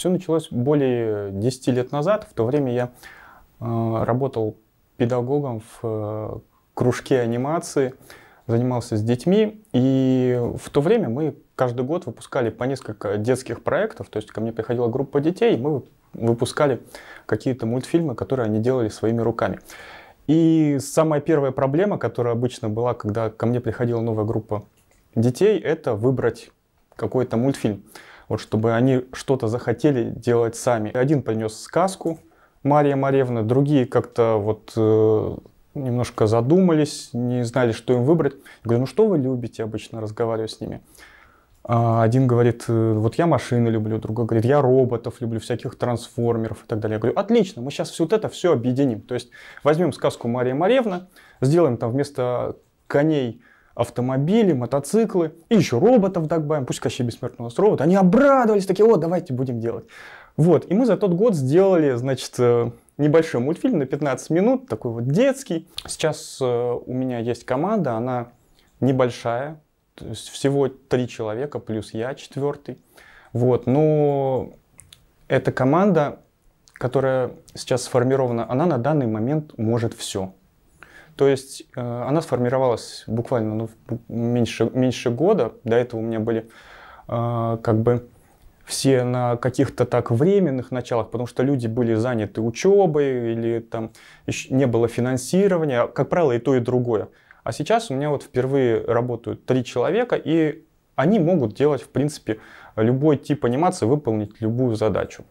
Все началось более 10 лет назад. В то время я э, работал педагогом в э, кружке анимации, занимался с детьми. И в то время мы каждый год выпускали по несколько детских проектов. То есть ко мне приходила группа детей, мы выпускали какие-то мультфильмы, которые они делали своими руками. И самая первая проблема, которая обычно была, когда ко мне приходила новая группа детей, это выбрать какой-то мультфильм вот чтобы они что-то захотели делать сами. Один принес сказку Мария Маревна, другие как-то вот э, немножко задумались, не знали, что им выбрать. Я говорю, ну что вы любите, обычно разговариваю с ними. А один говорит, «Э, вот я машины люблю, другой говорит, я роботов люблю, всяких трансформеров и так далее. Я говорю, отлично, мы сейчас все вот это все объединим. То есть возьмем сказку Мария Маревна, сделаем там вместо коней автомобили, мотоциклы, и еще роботов добавим, пусть Кощей Бессмертный у нас робот, они обрадовались, такие, о, давайте будем делать. Вот, и мы за тот год сделали, значит, э, небольшой мультфильм на 15 минут, такой вот детский. Сейчас э, у меня есть команда, она небольшая, то есть всего три человека, плюс я четвертый. Вот, но эта команда, которая сейчас сформирована, она на данный момент может все. То есть э, она сформировалась буквально ну, меньше, меньше года. До этого у меня были э, как бы все на каких-то так временных началах, потому что люди были заняты учебой или там не было финансирования, а, как правило, и то, и другое. А сейчас у меня вот впервые работают три человека, и они могут делать, в принципе, любой тип анимации, выполнить любую задачу.